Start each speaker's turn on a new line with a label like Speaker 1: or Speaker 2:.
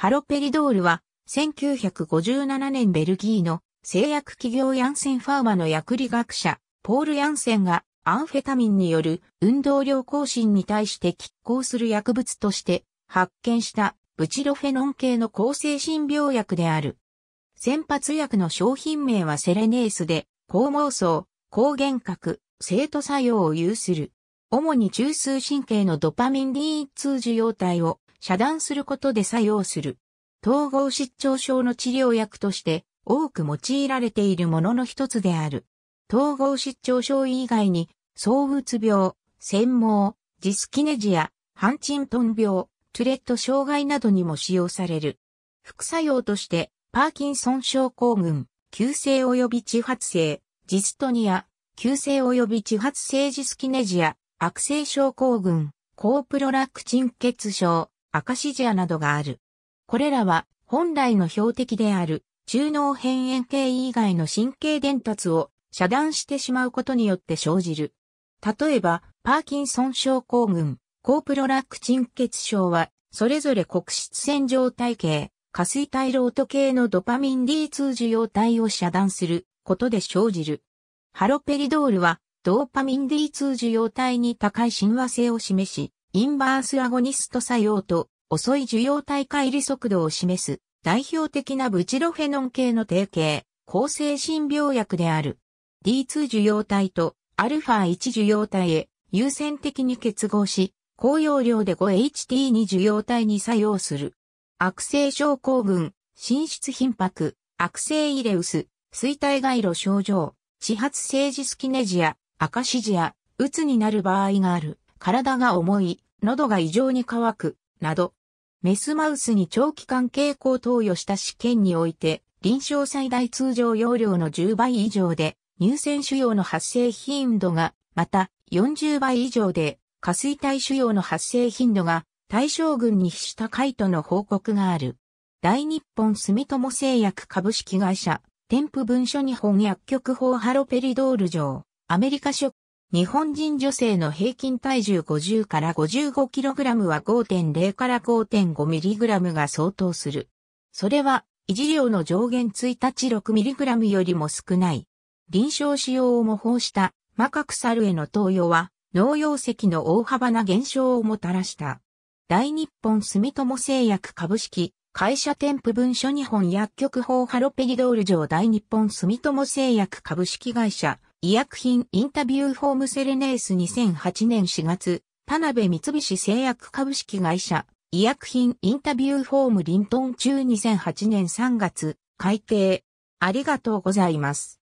Speaker 1: ハロペリドールは、1957年ベルギーの製薬企業ヤンセンファーマの薬理学者、ポール・ヤンセンがアンフェタミンによる運動量更新に対して拮抗する薬物として発見したブチロフェノン系の抗精神病薬である。先発薬の商品名はセレネースで、高妄想、高幻覚、生徒作用を有する。主に中枢神経のドパミン D2 受容体を遮断することで作用する。統合失調症の治療薬として多く用いられているものの一つである。統合失調症以外に、躁うつ病、専毛、ジスキネジア、ハンチントン病、トゥレット障害などにも使用される。副作用として、パーキンソン症候群、急性及び地発性、ジストニア、急性及び地発性ジスキネジア、悪性症候群、高プロラクチン血症、アカシジアなどがある。これらは本来の標的である中脳辺縁系以外の神経伝達を遮断してしまうことによって生じる。例えば、パーキンソン症候群、コープロラックチン血症は、それぞれ黒質線状体系、下水体ロート系のドパミン D2 受容体を遮断することで生じる。ハロペリドールは、ドーパミン D2 受容体に高い親和性を示し、インバースアゴニスト作用と遅い受容体乖離速度を示す代表的なブチロフェノン系の定型、抗精神病薬である。D2 受容体と α1 受容体へ優先的に結合し、高容量で 5HT2 受容体に作用する。悪性症候群、心室頻迫、悪性イレウス、衰退外路症状、地発性ジスキネジア、アカシジア、うつになる場合がある。体が重い、喉が異常に乾く、など、メスマウスに長期間経口投与した試験において、臨床最大通常容量の10倍以上で、乳腺腫瘍の発生頻度が、また40倍以上で、下垂体腫瘍の発生頻度が対象群に比した回との報告がある。大日本住友製薬株式会社、添付文書日本薬局法ハロペリドール上、アメリカ食日本人女性の平均体重50から 55kg は5.0から 5.5mg が相当する。それは、維持量の上限1日 6mg よりも少ない。臨床使用を模倣したマカクサルへの投与は、農用石の大幅な減少をもたらした。大日本住友製薬株式会社添付文書日本薬局法ハロペリドール上大日本住友製薬株式会社医薬品インタビューフォームセレネース2008年4月、田辺三菱製薬株式会社、医薬品インタビューフォームリントン中2008年3月、改定。ありがとうございます。